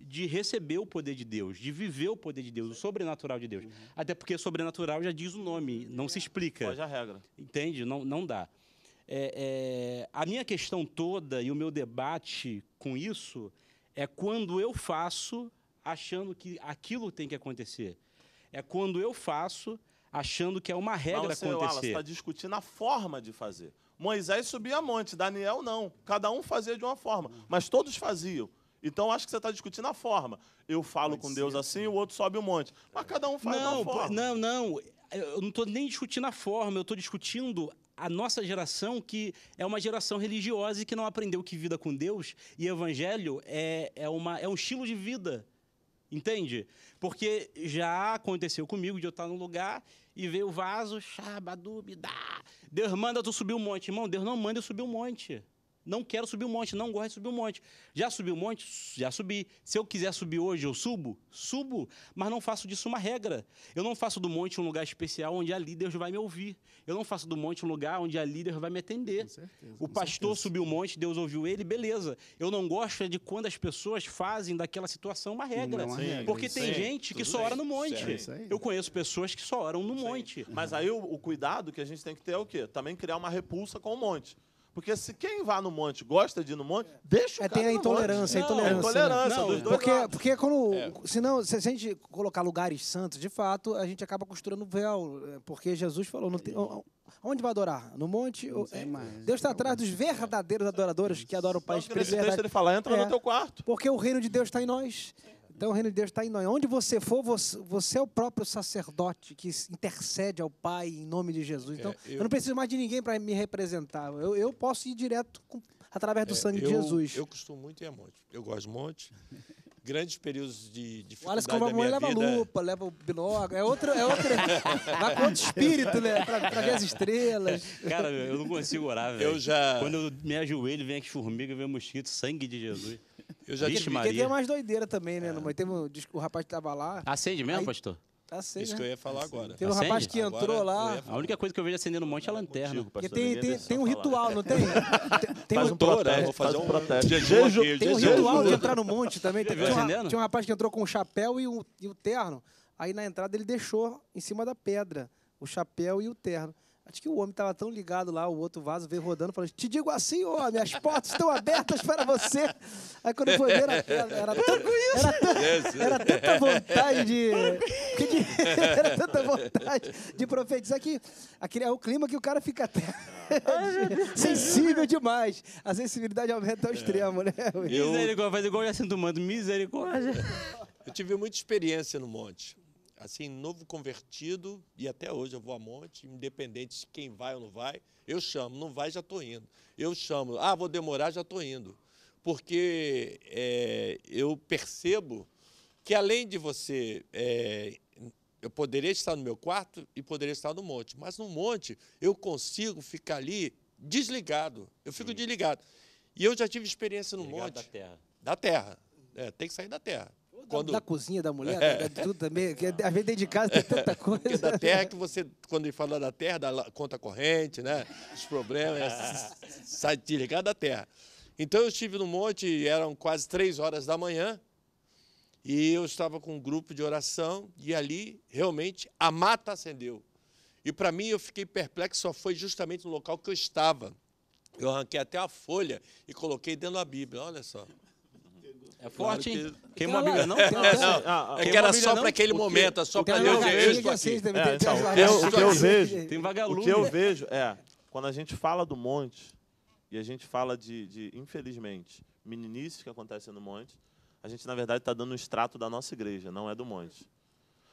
de receber o poder de Deus, de viver o poder de Deus, o sobrenatural de Deus. Uhum. Até porque sobrenatural já diz o nome, não se explica. Foge a regra. Entende? Não, não dá. É, é, a minha questão toda e o meu debate com isso é quando eu faço achando que aquilo tem que acontecer. É quando eu faço achando que é uma regra não, acontecer. você está discutindo a forma de fazer. Moisés subia monte, Daniel não. Cada um fazia de uma forma, mas todos faziam. Então acho que você está discutindo a forma. Eu falo Pode com Deus assim, o outro sobe um monte. Mas cada um faz não, uma forma. Não, não. Eu não estou nem discutindo a forma, eu estou discutindo a nossa geração, que é uma geração religiosa e que não aprendeu que vida com Deus e evangelho é, é, uma, é um estilo de vida. Entende? Porque já aconteceu comigo de eu estar num lugar e ver o vaso, xabadubidá. Deus manda tu subir um monte. Irmão, Deus não manda eu subir um monte não quero subir um monte, não gosto de subir um monte. Já subi um monte? Já subi. Se eu quiser subir hoje, eu subo? Subo, mas não faço disso uma regra. Eu não faço do monte um lugar especial onde a líder vai me ouvir. Eu não faço do monte um lugar onde a líder vai me atender. Com certeza, o com pastor certeza. subiu um monte, Deus ouviu ele, beleza. Eu não gosto é de quando as pessoas fazem daquela situação uma regra. Não, é sim, porque tem sim, gente que só ora no monte. Eu conheço pessoas que só oram no monte. Mas aí o, o cuidado que a gente tem que ter é o quê? Também criar uma repulsa com o monte. Porque se quem vai no monte gosta de ir no monte, é. deixa o é, cara tem a intolerância, monte. a intolerância. Não, né? intolerância não, dos é. dois porque, lados. porque quando. É. Senão, se a gente colocar lugares santos, de fato, a gente acaba costurando o véu. É, porque Jesus falou: não tem, onde vai adorar? No monte? Deus está atrás dos verdadeiros adoradores que adoram o Pai Espírito. Nesse texto ele fala: entra no teu quarto. Porque o reino de Deus está em nós. Sim. Então o reino de Deus está em nós. Onde você for, você, você, é o próprio sacerdote que intercede ao Pai em nome de Jesus. Então é, eu, eu, não preciso mais de ninguém para me representar. Eu, eu, posso ir direto com, através do é, sangue eu, de Jesus. Eu costumo muito ir a monte. Eu gosto de monte. Grandes períodos de dificuldade Olha, da minha leva vida. leva lupa, leva o binóculo. É outro, é outro, vai com outro espírito, né? Para ver as estrelas. Cara, eu não consigo orar, velho. Eu já... Quando eu me ajoelho, vem aqui formiga, vem mosquito, sangue de Jesus. Eu já Vixe, Maria. Porque tem mais doideira também, né? É. Mas Tem um, o rapaz que tava lá. Acende mesmo, aí, pastor? Tá acende. Isso né? que eu ia falar Acende. agora. tem um Acende? rapaz que entrou agora lá. A única coisa que eu vejo acendendo um monte é a lanterna. Contigo, pastor, Porque tem, tem, tem um né? ritual, não tem? tem faz um protesto. Vou fazer um protesto. Jeju, tem um ritual de entrar no monte também. Tinha um rapaz que entrou com um chapéu e o terno. Aí na entrada ele deixou em cima da pedra o chapéu e o terno. Acho que o homem estava tão ligado lá, o outro vaso veio rodando, falando: Te digo assim, homem, as portas estão abertas para você. Aí quando foi ver, era, era, era, tanto, era, era tanta vontade de. era tanta vontade de profetizar que aquele, é o clima que o cara fica até de, sensível demais. A sensibilidade aumenta ao extremo, né? Misericórdia, faz igual já sinto Mando, misericórdia. Eu tive muita experiência no monte assim, novo convertido, e até hoje eu vou a monte, independente de quem vai ou não vai, eu chamo, não vai, já estou indo. Eu chamo, ah, vou demorar, já estou indo. Porque é, eu percebo que além de você. É, eu poderia estar no meu quarto e poderia estar no monte, mas no monte eu consigo ficar ali desligado. Eu fico Sim. desligado. E eu já tive experiência no desligado monte. Da terra. Da terra. É, tem que sair da terra quando... da, cozinha da mulher, é. Né? da, tudo também. É às vezes dentro de casa tem tanta coisa. Porque da terra que você, quando ele fala da terra, da conta corrente, né? Os problemas, sai de ligar da terra. Então eu estive no monte, eram quase três horas da manhã, e eu estava com um grupo de oração, e ali realmente a mata acendeu. E para mim eu fiquei perplexo, só foi justamente no local que eu estava. Eu arranquei até a folha e coloquei dentro da Bíblia, olha só. É forte, claro que... hein? Quem mobília não? Tem, é, não. é que era só para aquele momento, é só para eu vejo isso o que eu, vejo, tem vagalume. O que eu né? vejo é, quando a gente fala do monte e a gente fala de, de infelizmente, meninices que acontecem no monte, a gente, na verdade, está dando um extrato da nossa igreja, não é do monte.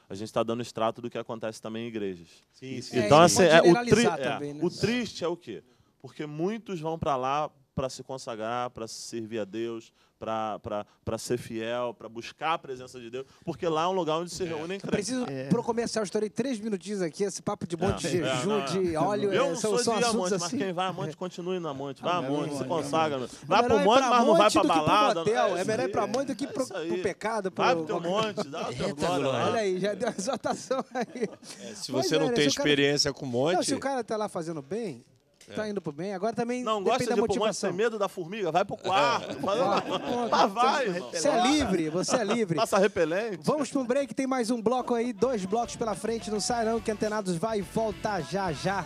A gente está dando um extrato do que acontece também em igrejas. Sim, sim. Então, é, assim, é, o, tri é, também, né? o triste é o quê? Porque muitos vão para lá para se consagrar, para servir a Deus, para ser fiel, para buscar a presença de Deus, porque lá é um lugar onde se é. reúnem crentes. Preciso, é. para o comercial, estourei três minutinhos aqui, esse papo de monte é. de jejum, de óleo. Eu é, não sou só de assim. mas quem vai a monte, continue na monte. Vai a monte, se consagra. É vai para o monte, mas não vai para balada. Né? É melhor ir para monte do que para o pecado. Vai para o teu monte, dá o teu glória. Olha aí, já deu uma exaltação aí. se você não tem experiência com monte... Se o cara está lá fazendo bem, Tá indo pro bem. Agora também não gosta da de motivação. Pulmão, tem medo da formiga, vai pro quarto. É. Mas vai, Você é livre, você é livre. Passa repelente. Vamos pro break, tem mais um bloco aí, dois blocos pela frente. Não sai não, que Antenados vai voltar já já.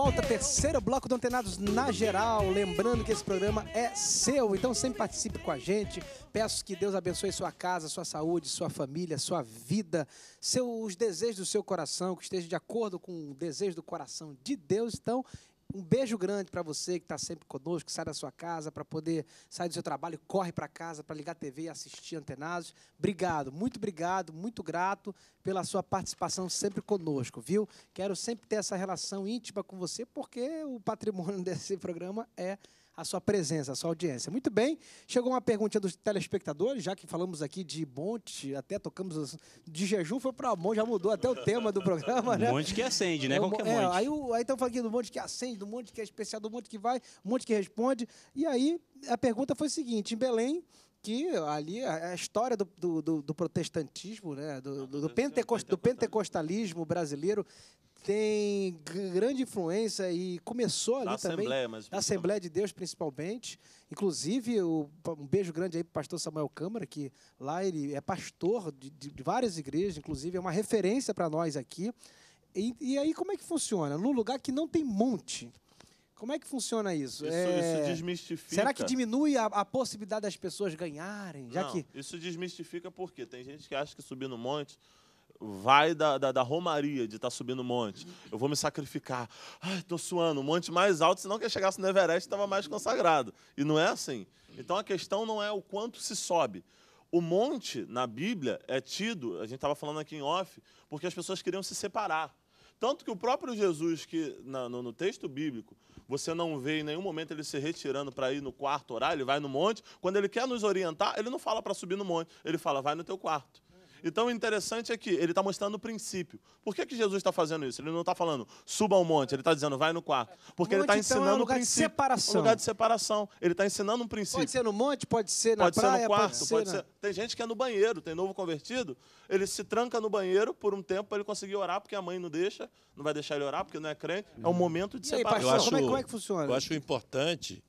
volta, terceiro bloco do Antenados na geral. Lembrando que esse programa é seu, então sempre participe com a gente. Peço que Deus abençoe sua casa, sua saúde, sua família, sua vida, seus desejos do seu coração, que esteja de acordo com o desejo do coração de Deus. Então, um beijo grande para você que está sempre conosco, que sai da sua casa para poder sair do seu trabalho, corre para casa para ligar a TV e assistir Antenados. Obrigado, muito obrigado, muito grato pela sua participação sempre conosco, viu? Quero sempre ter essa relação íntima com você, porque o patrimônio desse programa é a sua presença, a sua audiência. Muito bem, chegou uma pergunta dos telespectadores, já que falamos aqui de monte, até tocamos de jejum, foi para monte, já mudou até o tema do programa, né? Monte que acende, né? Qualquer Qualquer é, é, é Aí estamos então, falando aqui do monte que acende, do monte que é especial, do monte que vai, monte que responde. E aí a pergunta foi a seguinte: em Belém, que ali é a história do, do, do protestantismo, né? do, do, do, ah, pentecost, do pentecostalismo brasileiro tem grande influência e começou ali da também. Assembleia, mas da Assembleia de Deus, principalmente. Inclusive, um beijo grande aí para o pastor Samuel Câmara, que lá ele é pastor de, várias igrejas, inclusive é uma referência para nós aqui. E, e, aí, como é que funciona? Num lugar que não tem monte. Como é que funciona isso? Isso, é... isso desmistifica. Será que diminui a, a, possibilidade das pessoas ganharem? Já não, que... Isso desmistifica porque tem gente que acha que subir no monte vai da, da, da romaria de estar tá subindo o monte. Eu vou me sacrificar. Ai, tô suando, um monte mais alto, senão que chegasse no Everest estava mais consagrado. E não é assim. Então a questão não é o quanto se sobe. O monte na Bíblia é tido, a gente estava falando aqui em off, porque as pessoas queriam se separar. Tanto que o próprio Jesus, que na, no, no, texto bíblico, você não vê em nenhum momento ele se retirando para ir no quarto orar, ele vai no monte. Quando ele quer nos orientar, ele não fala para subir no monte, ele fala, vai no teu quarto. Então o interessante é que ele está mostrando o princípio. Por que, que Jesus está fazendo isso? Ele não está falando suba ao monte, ele está dizendo vai no quarto. Porque tá monte, ele está ensinando então, é um lugar o princípio. De separação. Um lugar de separação. Ele está ensinando um princípio. Pode ser no monte, pode ser na pode praia, ser no quarto, pode ser. Pode ser... Na... Tem gente que é no banheiro, tem novo convertido, ele se tranca no banheiro por um tempo para ele conseguir orar, porque a mãe não deixa, não vai deixar ele orar, porque não é crente. É um uhum. momento de e separação. Aí, pastor, acho, como, é, como é que funciona? Eu acho importante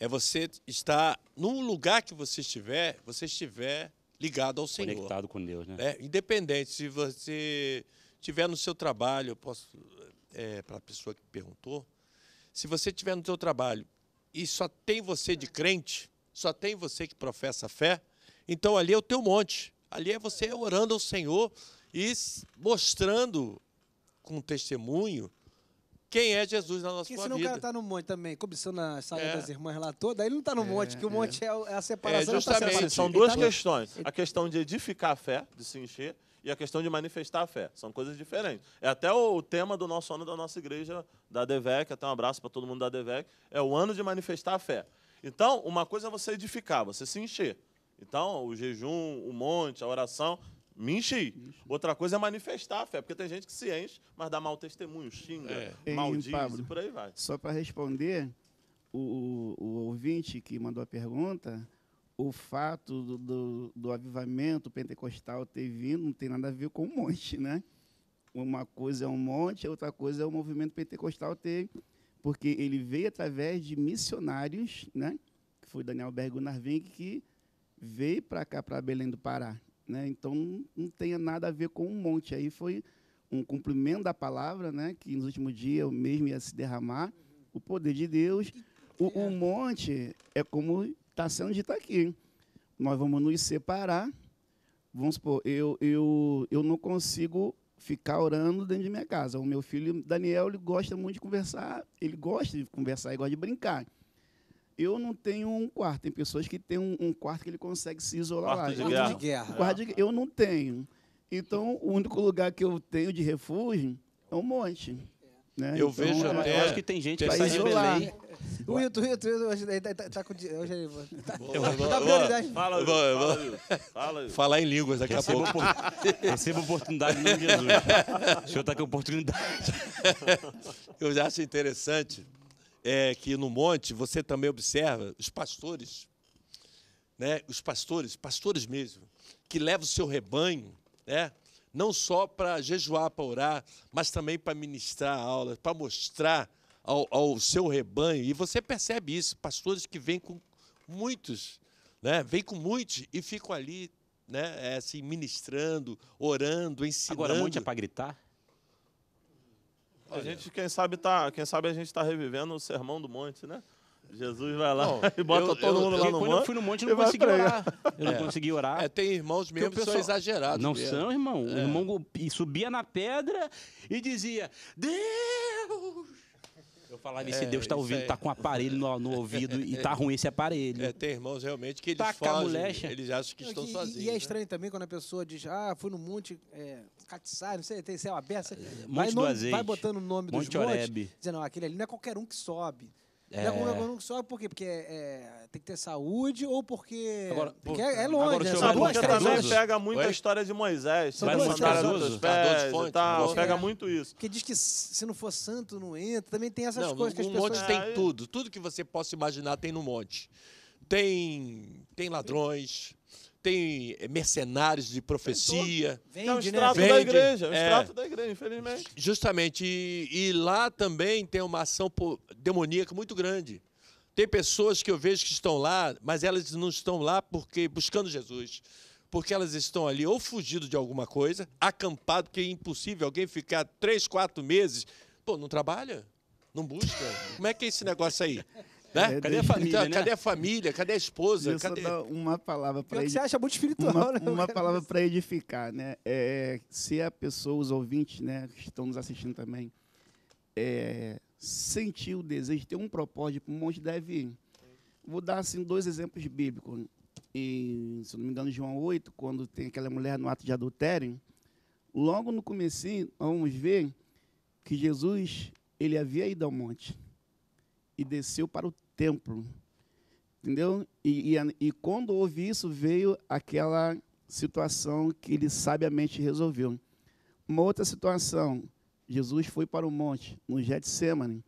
é você estar no lugar que você estiver, você estiver ligado ao Senhor. Conectado com Deus, né? É, independente, se você tiver no seu trabalho, eu posso, é, para a pessoa que perguntou, se você tiver no seu trabalho e só tem você de crente, só tem você que professa fé, então ali é o teu monte. Ali é você orando ao Senhor e mostrando com testemunho quem é Jesus na nossa Porque senão vida. senão o cara está no monte também, cobiçando a saída é. das irmãs lá toda, aí ele não está no é, monte, que o é. monte é, é a separação. É, tá justamente, tá são duas tá questões. A questão de edificar a fé, de se encher, e a questão de manifestar a fé. São coisas diferentes. É até o tema do nosso ano da nossa igreja, da DEVEC, até um abraço para todo mundo da DEVEC, é o ano de manifestar a fé. Então, uma coisa é você edificar, você se encher. Então, o jejum, o monte, a oração, me enchi. Outra coisa é manifestar a fé, porque tem gente que se enche, mas dá mau testemunho, xinga, é. maldiz Pablo, e por aí vai. Só para responder, o, o, ouvinte que mandou a pergunta, o fato do, do, do, avivamento pentecostal ter vindo não tem nada a ver com um monte, né? Uma coisa é um monte, outra coisa é o movimento pentecostal ter, porque ele veio através de missionários, né? Que foi Daniel Bergo Narvink Vink, que veio para cá, para Belém do Pará. Né? Então, não, tenha nada a ver com um monte. Aí foi um cumprimento da palavra, né? que nos últimos dias o mesmo ia se derramar, o poder de Deus. O, o monte é como está sendo dito aqui. Nós vamos nos separar. Vamos supor, eu, eu, eu não consigo ficar orando dentro de minha casa. O meu filho Daniel ele gosta muito de conversar, ele gosta de conversar, ele gosta de brincar. Eu não tenho um quarto. Tem pessoas que têm um, um quarto que ele consegue se isolar quarto lá. De eu, De guerra. Quarto de, eu não tenho. Então, o único lugar que eu tenho de refúgio é um monte. Né? Eu então, vejo é até... Eu acho que tem gente que se isolar. Belém. O Wilton, o Wilton, hoje ele tá, tá, tá com... Hoje ele... prioridade. Tá- fala, Wilton. Fala, Fala, Falar em línguas daqui a pouco. Recebo Receba oportunidade no Jesus. O senhor está com oportunidade. Eu já acho interessante é, que no monte você também observa os pastores, né? Os pastores, pastores mesmo, que levam o seu rebanho, né? Não só para jejuar, para orar, mas também para ministrar aulas, para mostrar ao, ao, seu rebanho. E você percebe isso, pastores que vêm com muitos, né? Vêm com muitos e ficam ali, né? É, assim, ministrando, orando, ensinando. Agora, um monte é para gritar? Olha. A gente, quem sabe, tá, quem sabe a gente está revivendo o Sermão do Monte, né? Jesus vai lá e bota eu, todo eu, mundo eu, lá no monte. Eu fui no monte e não consegui orar. Eu é. não consegui orar. É, tem irmãos mesmo que pessoal, são exagerados. Não mesmo. são, irmão. É. O irmão subia na pedra e dizia: Deus! Eu falava se é, Deus está ouvindo, está com um aparelho no, no ouvido e está ruim esse aparelho. É, tem irmãos realmente que eles Taca fogem, eles acham que estão sozinhos. E é né? estranho também quando a pessoa diz, ah, fui no Monte é, Catiçar, não sei, tem céu aberto. É, monte vai, nome, azeite, vai botando o nome Monte dos Oreb. montes. Dizendo, não, aquele ali não é qualquer um que sobe. É... Daqui não sobe por quê? Porque é, é, tem que ter saúde ou porque. Agora, porque é, é longe, agora, é, são também pega muito Oi? a história de Moisés. São duas, três anos. Tá, né? pega muito isso. Porque diz que se não for santo, não entra. Também tem essas não, coisas no, que as pessoas... monte tem ah, é. tudo. Tudo que você possa imaginar tem no monte. Tem, tem ladrões tem eh, mercenários de profecia. Vende, é um né? extrato né? da igreja, é um é, da igreja, infelizmente. Justamente. E, e, lá também tem uma ação demoníaca muito grande. Tem pessoas que eu vejo que estão lá, mas elas não estão lá porque buscando Jesus. Porque elas estão ali ou fugido de alguma coisa, acampado, que é impossível alguém ficar três, quatro meses. Pô, não trabalha? Não busca? Como é que é esse negócio aí? Né? É, cadê a família? Então, né? Cadê a família? Cadê a esposa? Eu cadê... Só uma palavra para edificar. Você acha muito espiritual, uma, né? Uma palavra para edificar, né? É, se a pessoa, os ouvintes, né, que estão nos assistindo também, é, sentir o desejo, ter um propósito para um monte deve. Vou dar assim, dois exemplos bíblicos. Em, se não me engano, João 8, quando tem aquela mulher no ato de adultério, logo no começo vamos ver que Jesus ele havia ido ao monte e desceu para o templo. Entendeu? E, e, e quando houve isso, veio aquela situação que ele sabiamente resolveu. Uma outra situação, Jesus foi para o monte, no Getsemane,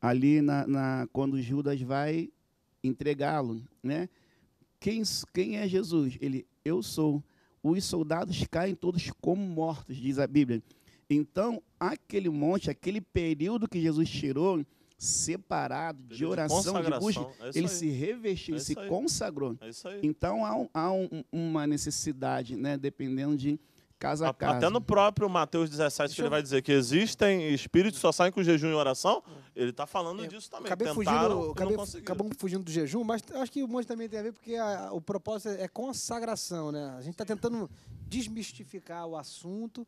ali na, na quando Judas vai entregá-lo. Né? Quem, quem é Jesus? Ele, eu sou. Os soldados caem todos como mortos, diz a Bíblia. Então, aquele monte, aquele período que Jesus tirou, separado, de, oração, de, busca, é ele aí. se revestiu, é se aí. consagrou. É então há, um, há um, uma necessidade, né, dependendo de casa a casa. Até no próprio Mateus 17, Deixa que ele vai dizer que existem espíritos que só saem com jejum e oração, é. ele está falando é. disso também. Acabei Tentaram fugindo, acabei, acabamos fugindo do jejum, mas acho que o monte também tem a ver porque a, o propósito é, é consagração, né? A gente está tentando desmistificar o assunto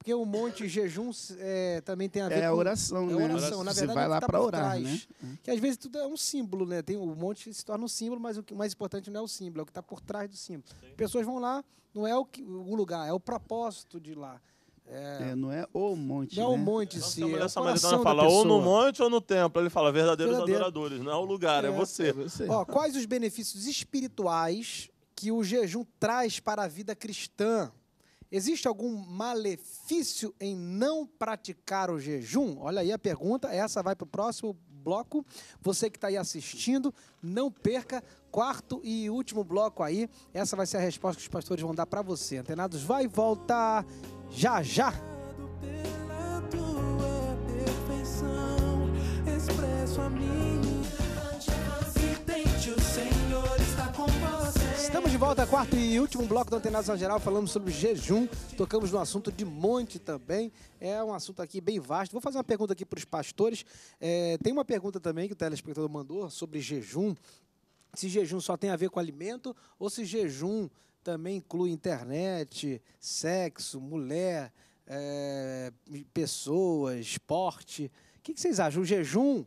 porque o monte jejum é, também tem a ver é com... Oração, é né? É oração, né? Você verdade, vai lá tá para orar, trás, né? Que às vezes tudo é um símbolo, né? Tem, o monte se torna um símbolo, mas o que mais importante não é o símbolo, é o que está por trás do símbolo. Sim. Pessoas vão lá, não é o, que, o lugar, é o propósito de ir lá. É, é, não é o monte. Não né? é o né? monte, Nossa, sim. É essa maritana fala ou no monte ou no templo. Ele fala verdadeiros Verdadeiro. adoradores. Não é o lugar, é, é você. É você. Ó, quais os benefícios espirituais que o jejum traz para a vida cristã? Existe algum malefício em não praticar o jejum? Olha aí a pergunta, essa vai para o próximo bloco. Você que está aí assistindo, não perca. Quarto e último bloco aí. Essa vai ser a resposta que os pastores vão dar para você. Antenados vai voltar já já. volta, quarto e último bloco do Antenação Geral, falamos sobre jejum, tocamos no assunto de monte também, é um assunto aqui bem vasto. Vou fazer uma pergunta aqui para os pastores, é, tem uma pergunta também que o telespectador mandou sobre jejum, se jejum só tem a ver com alimento ou se jejum também inclui internet, sexo, mulher, é, pessoas, esporte. O que, que vocês acham? O jejum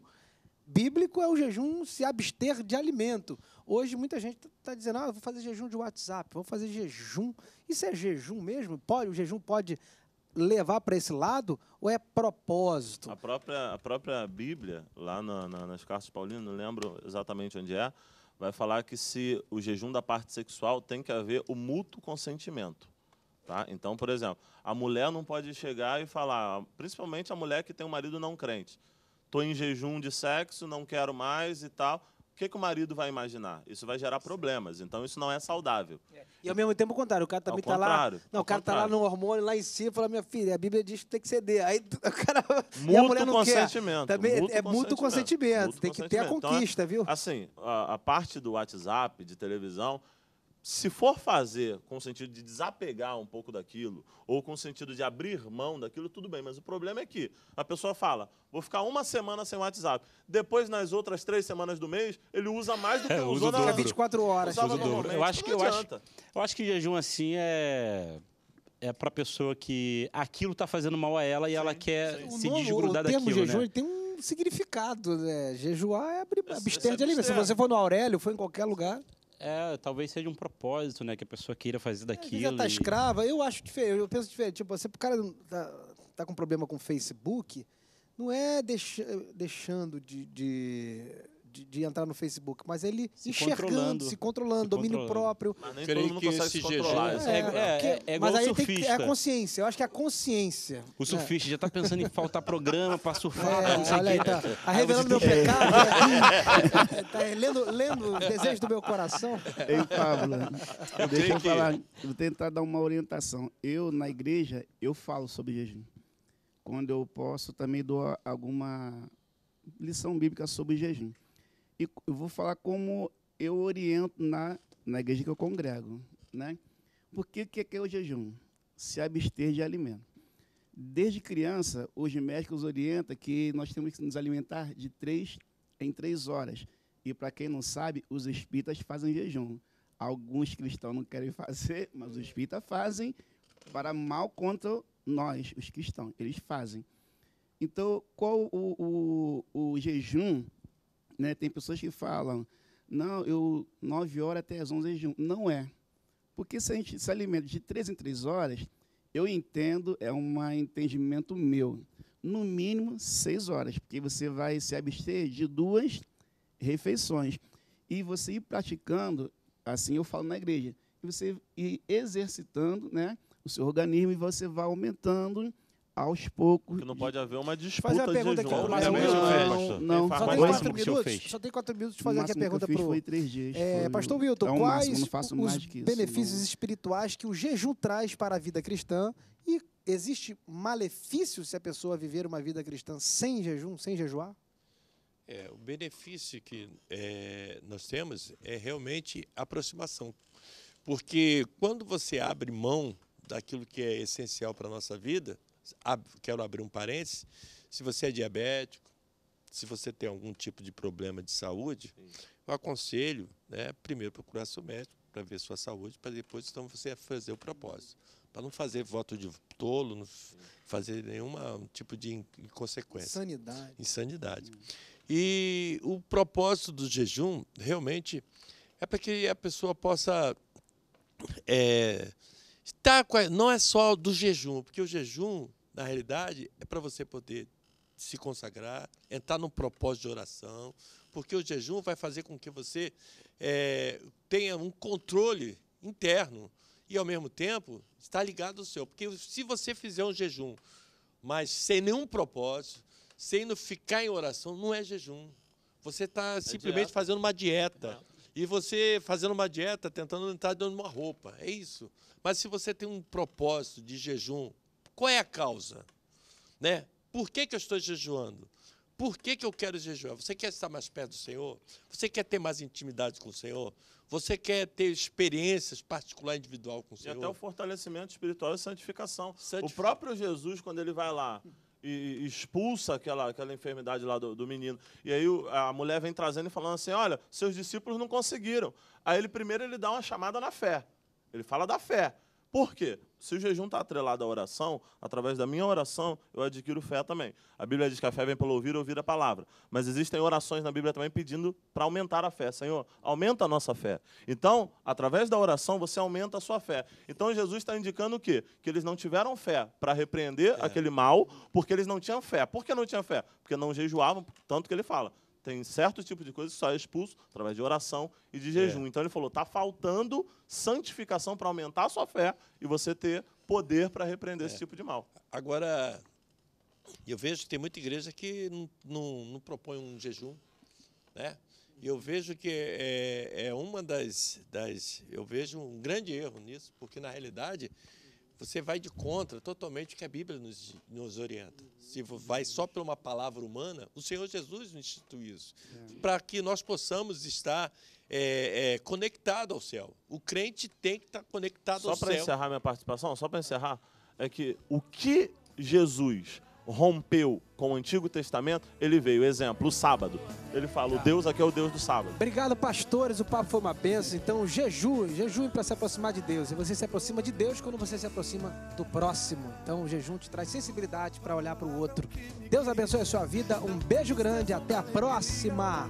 bíblico é o jejum se abster de alimento. Hoje muita gente está tá dizendo, ah, vou fazer jejum de WhatsApp, vou fazer jejum. Isso é jejum mesmo? Pode, o jejum pode levar para esse lado ou é propósito? A própria, a própria Bíblia, lá na, na, nas cartas paulinas, não lembro exatamente onde é, vai falar que se o jejum da parte sexual tem que haver o mútuo consentimento. Tá? Então, por exemplo, a mulher não pode chegar e falar, principalmente a mulher que tem um marido não crente, estou em jejum de sexo, não quero mais e tal. O que, que o marido vai imaginar? Isso vai gerar problemas. Então, isso não é saudável. É. E ao mesmo tempo o contrário. O cara também está lá. Não, o cara está lá no hormônio, lá em cima, fala: minha filha, a Bíblia diz que tem que ceder. Aí o cara. Muito consentimento. Quer. Também é muito consentimento. consentimento. Tem que ter a conquista, então, é, viu? Assim, a, a parte do WhatsApp, de televisão, se for fazer com o sentido de desapegar um pouco daquilo, ou com o sentido de abrir mão daquilo, tudo bem, mas o problema é que a pessoa fala, vou ficar uma semana sem WhatsApp, depois nas outras três semanas do mês, ele usa mais do que é, usou na... Fica 24 é horas. Usava eu acho que, eu adianta. acho, eu acho que jejum assim é é para pessoa que aquilo está fazendo mal a ela e sim, ela quer sim. se o novo, desgrudar o termo daquilo, jejum né? tem um significado, né? Jejuar é abster de é alimento. Se você for no Aurélio, foi em qualquer lugar. É, talvez seja um propósito, né? Que a pessoa queira fazer daquilo. Ela tá e... escrava. Eu acho diferente. Eu penso diferente. Tipo, se o cara tá, tá com problema com o Facebook, não é deix, deixando de, de de, de, entrar no Facebook, mas ele se enxergando, controlando. se controlando, se domínio controlando. próprio. Mas nem Creio todo mundo consegue se controlar. É, é, é, é, é mas aí tem, é a consciência, eu acho que é a consciência. O surfista é. já está pensando em faltar programa para surfar, é, não sei olha aí, tá, tá revelando meu pecado, tá é, lendo, lendo desejo do meu coração. Ei, Pablo, deixa eu falar, vou tentar dar uma orientação. Eu, na igreja, eu falo sobre jejum. Quando eu posso, também dou alguma lição bíblica sobre jejum. E eu vou falar como eu oriento na, na igreja que eu congrego. Né? Por que, é que é o jejum? Se abster de alimento. Desde criança, os médicos orientam que nós temos que nos alimentar de três em três horas. E para quem não sabe, os espíritas fazem jejum. Alguns cristãos não querem fazer, mas os espíritas fazem para mal contra nós, os cristãos. Eles fazem. Então, qual o, o, o jejum né? Tem pessoas que falam, não, eu 9 horas até as 11 Não é. Porque se a gente se alimenta de 3 em 3 horas, eu entendo, é um entendimento meu. No mínimo 6 horas, porque você vai se abster de duas refeições. E você ir praticando, assim eu falo na igreja, e você ir exercitando né, o seu organismo e você vai aumentando aos poucos. Que não pode haver uma desfazer. fazer a pergunta de jejum. É né, não, não, não. É, só, tem quatro minutos, só tem quatro minutos de fazer aqui a pergunta para o... Foi três dias. É, pastor Milton, é quais os benefícios espirituais que o jejum traz para a vida cristã e existe malefício se a pessoa viver uma vida cristã sem jejum, sem jejuar? É, o benefício que é, nós temos é realmente aproximação. Porque quando você abre mão daquilo que é essencial para a nossa vida, quero abrir um parênteses, se você é diabético, se você tem algum tipo de problema de saúde, Sim. eu aconselho, né, primeiro procurar seu médico para ver sua saúde, para depois então você fazer o propósito. Para não fazer voto de tolo, não fazer nenhum tipo de inconsequência. Insanidade. Insanidade. Hum. E o propósito do jejum, realmente, é para que a pessoa possa é, Tá, não é só do jejum, porque o jejum, na realidade, é para você poder se consagrar, entrar num propósito de oração, porque o jejum vai fazer com que você é, tenha um controle interno e, ao mesmo tempo, está ligado ao seu. Porque se você fizer um jejum, mas sem nenhum propósito, sem não ficar em oração, não é jejum. Você está é simplesmente dieta. fazendo uma dieta. É. E você fazendo uma dieta, tentando entrar de uma roupa. É isso. Mas se você tem um propósito de jejum, qual é a causa? Né? Por que, que eu estou jejuando? Por que, que eu quero jejuar? Você quer estar mais perto do Senhor? Você quer ter mais intimidade com o Senhor? Você quer ter experiências particular individual com o Senhor? E até o fortalecimento espiritual e santificação. Santific... O próprio Jesus, quando ele vai lá e expulsa aquela, aquela enfermidade lá do, do, menino. E aí a mulher vem trazendo e falando assim: olha, seus discípulos não conseguiram. Aí ele primeiro ele dá uma chamada na fé. Ele fala da fé. Por quê? Se o jejum está atrelado à oração, através da minha oração, eu adquiro fé também. A Bíblia diz que a fé vem pelo ouvir ouvir a palavra. Mas existem orações na Bíblia também pedindo para aumentar a fé. Senhor, aumenta a nossa fé. Então, através da oração, você aumenta a sua fé. Então, Jesus está indicando o quê? Que eles não tiveram fé para repreender é. aquele mal, porque eles não tinham fé. Por que não tinham fé? Porque não jejuavam, tanto que ele fala. Tem certo tipo de coisa que só é expulso através de oração e de é. jejum. É. Então ele falou: está faltando santificação para aumentar a sua fé e você ter poder para repreender é. esse tipo de mal. Agora, eu vejo que tem muita igreja que não, não, não propõe um jejum, né? E eu vejo que é, é uma das, das. Eu vejo um grande erro nisso, porque na realidade você vai de contra totalmente o que a Bíblia nos, nos orienta. Se vai só por uma palavra humana, o Senhor Jesus nos instituiu isso, é. para que nós possamos estar é, é, conectado ao céu. O crente tem que estar conectado só ao céu. Só para encerrar minha participação, só para encerrar, é que o que Jesus rompeu com o Antigo Testamento, ele veio, exemplo, o sábado. Ele fala, o Deus aqui é o Deus do sábado. Obrigado, pastores, o papo foi uma benção. Então, jejum, jejum para se aproximar de Deus. E você se aproxima de Deus quando você se aproxima do próximo. Então, o jejum te traz sensibilidade para olhar para o outro. Deus abençoe a sua vida. Um beijo grande, até a próxima.